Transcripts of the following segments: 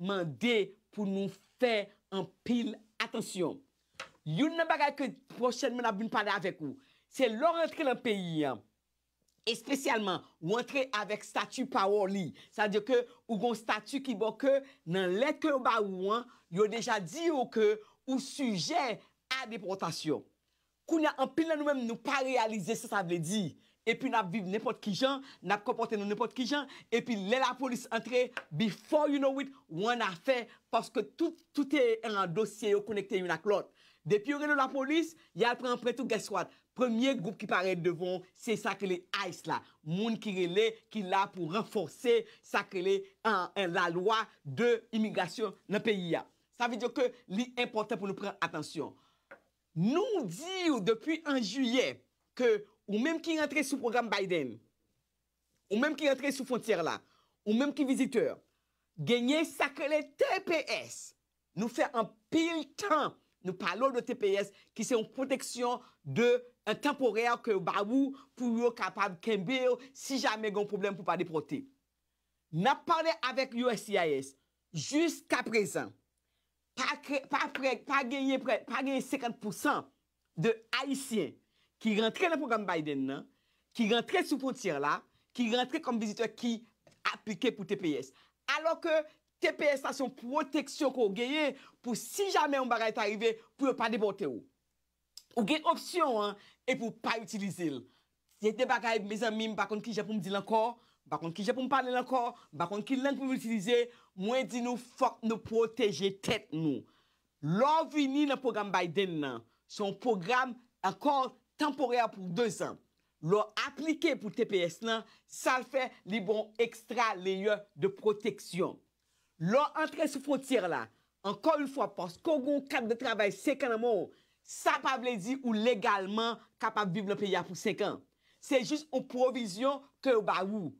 mande pou nou fè an pil atensyon. Yon nan bagay ke prochen men ap bun pade avek ou, se lor entre nan peyi, espesyalman ou entre avek statu pa woli, sa diyo ke ou gon statu ki bo ke nan let ke ou ba ou an, yo deja diyo ke ou suje a depotasyon. Kou nyan an pil nan nou em nou pa realize se sa vle di, epi nap viv nepot ki jan, nap kompote nou nepot ki jan, epi le la polis antre, before you know it, wan a fe, paske tout, tout e en dosye yo konekte yon ak lot. Depi ou re nou la polis, yal pren prentou gèswad. Premier goup ki pare devon, se sakre le aïs la. Moun ki rele, ki la pou renforse, sakre le, an la loa de imigrasyon nan peyi ya. Sa ve diyo ke li importe pou nou pren atensyon. Nou diyo depi an juye, ke, Ou menm ki rentre sou program Biden, ou menm ki rentre sou fontyer la, ou menm ki viziteur, genye sakrele TPS, nou fe an pil tan nou palo de TPS ki se yon proteksyon de un temporel ke ou babou pou yon kapab kembe ou si jame yon problem pou pa deprote. Na pale avek USCIS, jysk aprezen, pa genye 50% de Haitien, ki rentre nan program Biden nan, ki rentre sou fondsir la, ki rentre kom vizite ki aplike pou TPS. Alo ke TPS a son proteksyon ko ou geye, pou si jame ou bagay te arive pou yo pa debote ou. Ou geye opsyon an, e pou pa utilize l. Se te bagay me zanmim bakon ki japon di lankor, bakon ki japon pa le lankor, bakon ki lankon pou lutilize, mwen di nou fok nou proteje tet nou. Lò vini nan program Biden nan, son program akor depote, Temporea pou 2 an, lor aplike pou TPS nan, sal fe li bon ekstra leye de proteksyon. Lor antre sou fotiye la, anko yon fwa pos, kogon kat de travay 5 an nan mou, sa pa vle di ou legalman kapap viv lopeya pou 5 an. Se jist ou provizyon ke ou ba ou.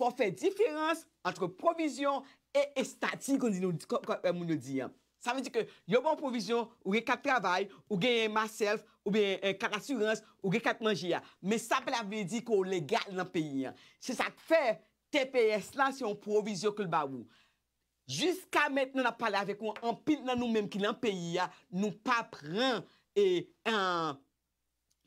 Fwa fe diferans antre provizyon e estati kon di nou diyan. Sa ven di ke, yo bon provizyon, ou gen kat travay, ou gen yon maself, euh, ou gen yon karasurance, ou gen kat manji ya. Me sape la ven di ko legal nan peyi ya. Se sa te fe, TPS la se yon provizyon ke l'bawou. Jiska metnen la pale avek, ou anpil nan nou menm ki nan peyi ya, nou pa pren e an...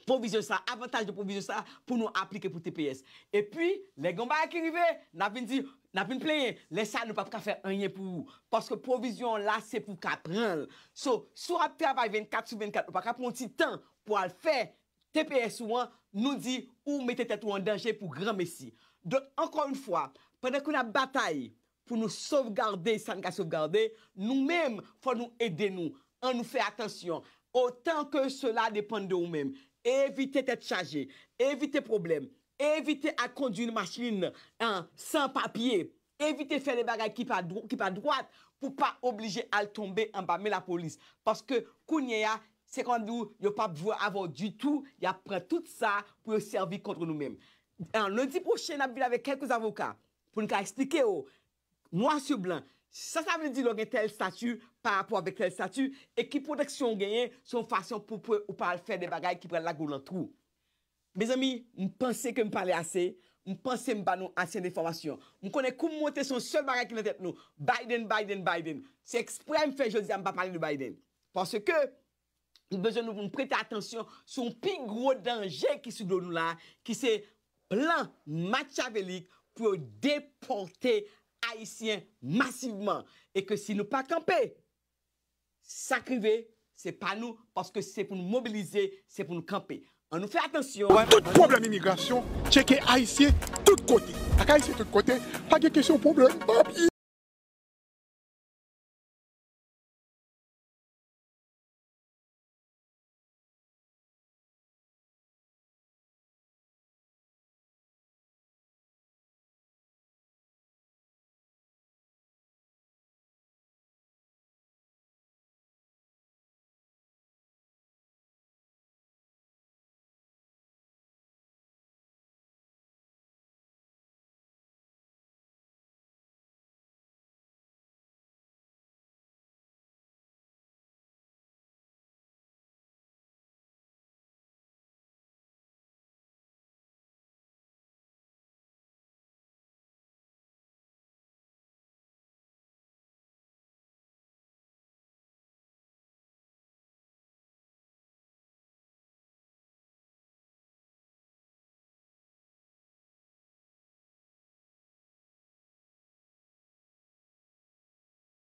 Provizyon sa, avantaj de provizyon sa, pou nou aplike pou TPS. E pi, le gamba akirive, na pin di, na pin plenye, le sa nou pa pou ka fè anye pou ou. Paske provizyon la, se pou ka prenl. So, sou ap travay 24 sou 24, ou pa ka pon ti tan pou al fè, TPS ou an nou di, ou mette tetou an denje pou Gran Messi. Don, ankon yon fwa, pwèdèk ou na batay pou nou sovgarde, san ka sovgarde, nou men fwa nou eden nou, an nou fè atensyon, otan ke cela depande ou menm. Evite t'et chaje, evite problem, evite a kondi yon masjine san papye, evite fè de bagay ki pa drouat pou pa oblije al tombe ambame la polis. Paske kounye ya, sekandou, yo pa bjou avon di tou, ya pren tout sa pou yo servi kontre nou men. En lodi proche, n'a bil ave kelkou avoka pou n'ka esplike yo, oh, mwa sou blan. Sa sa vle di lor e tel statu pa rapor vek tel statu e ki proteksyon genyen son fasyon pou pou ou pa al fè de bagay ki pren lago lantrou. Me zami, mpense ke mpale ase, mpense mba nou ase de formasyon. Mkone kou mwote son sol bagay ki nan tèp nou. Biden, Biden, Biden. Se eksprèm fè jòdisa mpa pali de Biden. Pansè ke, mbezen nou mprete atensyon son pi gro denje ki sou do nou la ki se plan machavelik pou deporte Haïtiens massivement. Et que si nous pas camper, s'acriver, c'est pas nous, parce que c'est pour nous mobiliser, c'est pour nous camper. On nous fait attention. Tout problème immigration, checker Haïtien tout côté. Haïtien tout côté, pas de question problème.